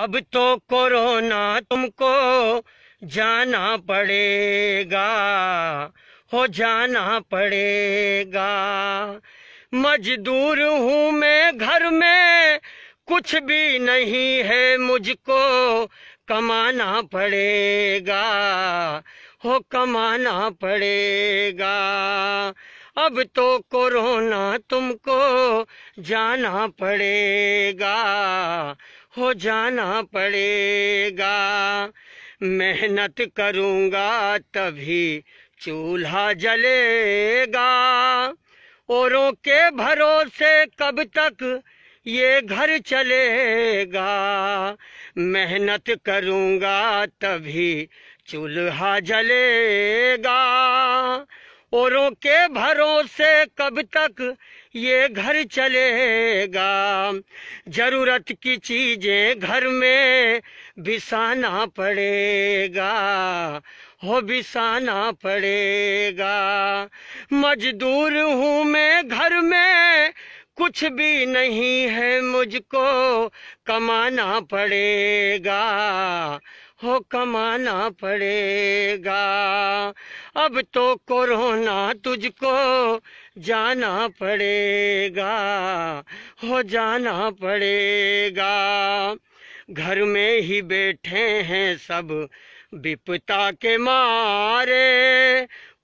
अब तो कोरोना तुमको जाना पड़ेगा हो जाना पड़ेगा मजदूर हूँ मैं घर में कुछ भी नहीं है मुझको कमाना पड़ेगा हो कमाना पड़ेगा अब तो कोरोना तुमको जाना पड़ेगा हो जाना पड़ेगा मेहनत करूंगा तभी चूल्हा जलेगा औरों के भरोसे कब तक ये घर चलेगा मेहनत करूंगा तभी चूल्हा जलेगा औरों के भरोसे कब तक ये घर चलेगा जरूरत की चीजें घर में बिसाना पड़ेगा हो बिसाना पड़ेगा मजदूर हूँ मैं घर में कुछ भी नहीं है मुझको कमाना पड़ेगा हो कमाना पड़ेगा अब तो कोरोना तुझको जाना पड़ेगा हो जाना पड़ेगा घर में ही बैठे हैं सब विपता के मारे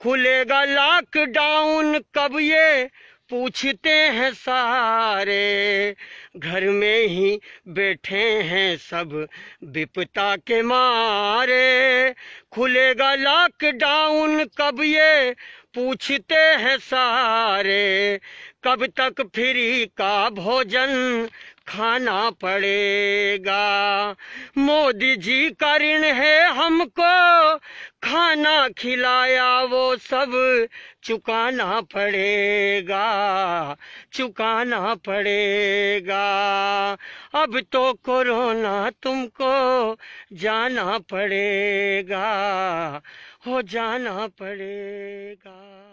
खुलेगा लॉकडाउन कब ये पूछते हैं सारे घर में ही बैठे हैं सब विपता के मारे खुलेगा लॉकडाउन कब ये पूछते हैं सारे कब तक फ्री का भोजन खाना पड़ेगा मोदी जी का ऋण है हमको खाना खिलाया वो सब चुकाना पड़ेगा चुकाना पड़ेगा अब तो कोरोना तुमको जाना पड़ेगा हो जाना पड़ेगा